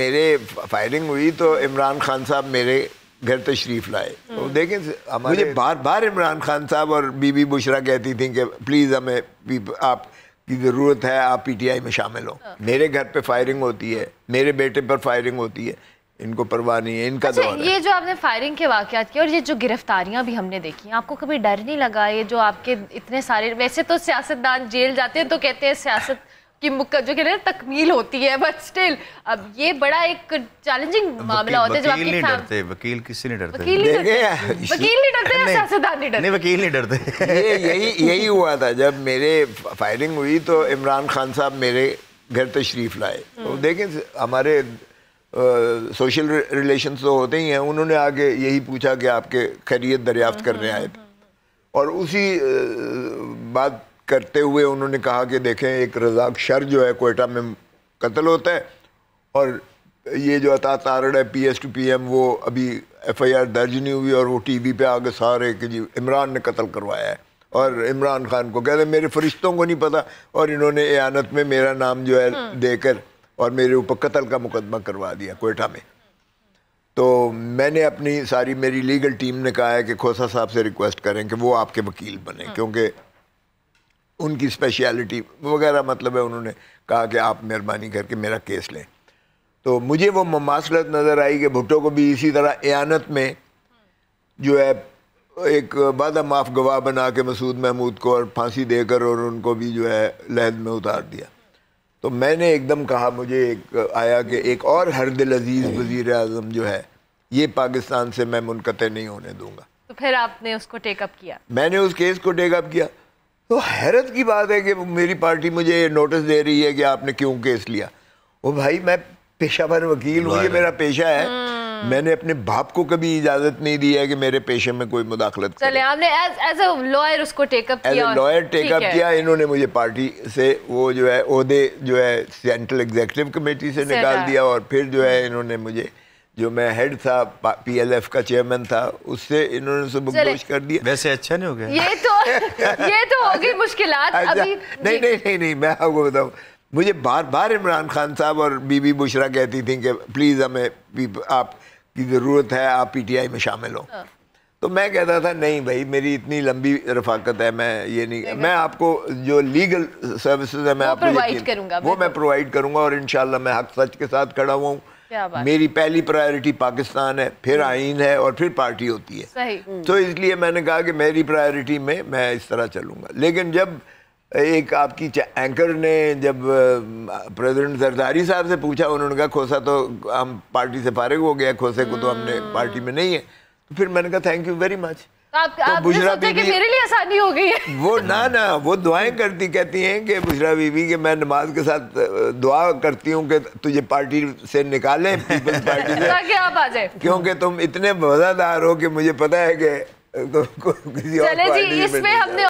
मेरे फायरिंग हुई तो इमरान खान साहब मेरे घर तशरीफ लाए तो देखें मुझे बार बार इमरान खान साहब और बीबी बुशरा कहती थी कि प्लीज़ हमें आप की ज़रूरत है आप पीटीआई में शामिल हो हाँ। मेरे घर पे फायरिंग होती है मेरे बेटे पर फायरिंग होती है इनको परवाह नहीं है इनका अच्छा, ये है। जो आपने फायरिंग के वाकत किए और ये जो गिरफ्तारियां भी हमने देखी आपको कभी डर नहीं लगा ये जो आपके इतने सारे वैसे तो सियासतदान जेल जाते हैं तो कहते हैं सियासत कि जो कह हैं तकमील होती है बट स्टिल अब ये बड़ा एक चैलेंजिंग मामला होता है जब आपकी नहीं डरते वकील किसी नहीं डरते वकील नहीं डरते वकील नहीं डरते या सियासतदान नहीं डरते नहीं वकील नहीं डरते ये यही यही हुआ था जब मेरे फायरिंग हुई तो इमरान खान साहब मेरे घर तशरीफ लाए तो हम्म। देखें हमारे सोशल रिलेशन तो होते ही हैं उन्होंने आगे यही पूछा कि आपके खैरियत दरियाफ्त हम्म, करने हम्म, आए थे और उसी बात करते हुए उन्होंने कहा कि देखें एक रजाक शर जो है कोयटा में कत्ल होता है और ये जो अता तारड़ है P S to P M वो अभी एफ आई आर दर्ज नहीं हुई और वो टी वी पर आगे सारे कि जी इमरान ने कत्ल करवाया है और इमरान खान को कहते मेरे फरिश्तों को नहीं पता और इन्होंने एनत में मेरा नाम जो है हम्म। देकर और मेरे ऊपर कत्ल का मुकदमा करवा दिया कोयटा में तो मैंने अपनी सारी मेरी लीगल टीम ने कहा है कि खोसा साहब से रिक्वेस्ट करें कि वो आपके वकील बने हम्म। क्योंकि उनकी स्पेशलिटी वगैरह मतलब है उन्होंने कहा कि आप मेहरबानी करके मेरा केस लें तो मुझे वो ममासलत नज़र आई कि भुट्टो को भी इसी तरह एानत में जो है एक वादा माफ गवाह बना के मसूद महमूद को और फांसी देकर और उनको भी जो है लहद में उतार दिया तो मैंने एकदम कहा मुझे एक आया कि एक और हरदिल अजीज़ वज़ी अजम जो है ये पाकिस्तान से मैं मुनक़ नहीं होने दूँगा तो फिर आपने उसको टेकअप किया मैंने उस केस को टेकअप किया तो हैरत की बात है कि मेरी पार्टी मुझे नोटिस दे रही है कि आपने क्यों केस लिया वो भाई मैं पेशा वकील हूँ ये मेरा पेशा है हम्म। मैंने अपने बाप को कभी इजाजत नहीं दी है कि मेरे पेशे में कोई मुदाखलत चले आपने एज लॉयर उसको टेकअप किया लॉयर टेकअप किया इन्होंने मुझे पार्टी से वो जो है जो है सेंट्रल एग्जीक्यूटिव कमेटी से निकाल दिया और फिर जो है इन्होंने मुझे जो मैं हेड था पीएलएफ का चेयरमैन था उससे इन्होंने सब बकदोश कर दिया वैसे अच्छा नहीं हो गया ये तो ये तो हो गई मुश्किल अच्छा, नहीं, नहीं नहीं नहीं मैं आपको बताऊँ मुझे बार बार इमरान खान साहब और बीबी बुशरा कहती थी कि प्लीज़ हमें आप की ज़रूरत है आप पीटीआई में शामिल हो हाँ। तो मैं कहता था नहीं भाई मेरी इतनी लंबी रफाकत है मैं ये नहीं, मैं आपको जो लीगल सर्विसेज है मैं आपको वो मैं प्रोवाइड करूंगा और इन मैं हक सच के साथ खड़ा हुआ हूँ मेरी पहली प्रायोरिटी पाकिस्तान है फिर हम्म। आइन है और फिर पार्टी होती है सही। तो हम्म। इसलिए मैंने कहा कि मेरी प्रायोरिटी में मैं इस तरह चलूँगा लेकिन जब एक आपकी एंकर ने जब प्रेसिडेंट जरदारी साहब से पूछा उन्होंने कहा खोसा तो हम पार्टी से फारिग हो गया खोसे को तो हमने हम्म। पार्टी में नहीं है तो फिर मैंने कहा थैंक यू वेरी मच आप तो कि मेरे लिए आसानी हो गई है वो ना ना वो दुआएं करती कहती हैं कि बुजरा बीबी के मैं नमाज के साथ दुआ करती हूँ कि तुझे पार्टी से निकालें पीपल्स पार्टी से ताकि आप आ जाए क्योंकि तुम इतने मज़ादार हो कि मुझे पता है कि तो, किसी और पार्टी में हमने